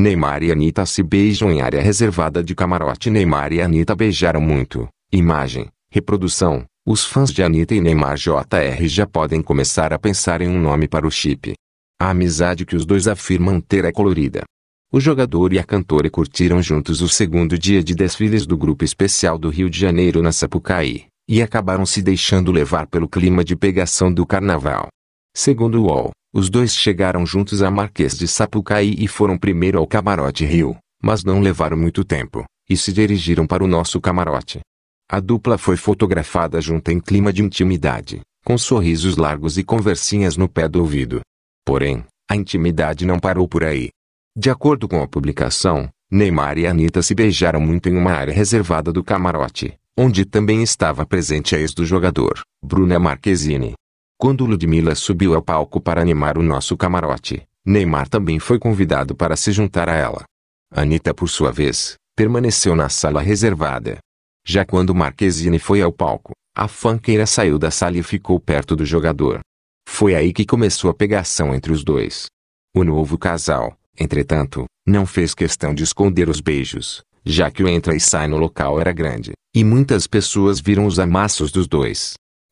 Neymar e Anitta se beijam em área reservada de camarote. Neymar e Anitta beijaram muito. Imagem, reprodução. Os fãs de Anitta e Neymar JR já podem começar a pensar em um nome para o chip. A amizade que os dois afirmam ter é colorida. O jogador e a cantora curtiram juntos o segundo dia de desfiles do Grupo Especial do Rio de Janeiro na Sapucaí, e acabaram se deixando levar pelo clima de pegação do carnaval. Segundo o UOL, os dois chegaram juntos a Marquês de Sapucaí e foram primeiro ao camarote Rio, mas não levaram muito tempo, e se dirigiram para o nosso camarote. A dupla foi fotografada junta em clima de intimidade, com sorrisos largos e conversinhas no pé do ouvido. Porém, a intimidade não parou por aí. De acordo com a publicação, Neymar e Anitta se beijaram muito em uma área reservada do camarote, onde também estava presente a ex do jogador, Bruna Marquezine. Quando Ludmilla subiu ao palco para animar o nosso camarote, Neymar também foi convidado para se juntar a ela. Anitta, por sua vez, permaneceu na sala reservada. Já quando Marquezine foi ao palco, a fanqueira saiu da sala e ficou perto do jogador. Foi aí que começou a pegação entre os dois. O novo casal, entretanto, não fez questão de esconder os beijos, já que o entra e sai no local era grande, e muitas pessoas viram os amassos dos dois.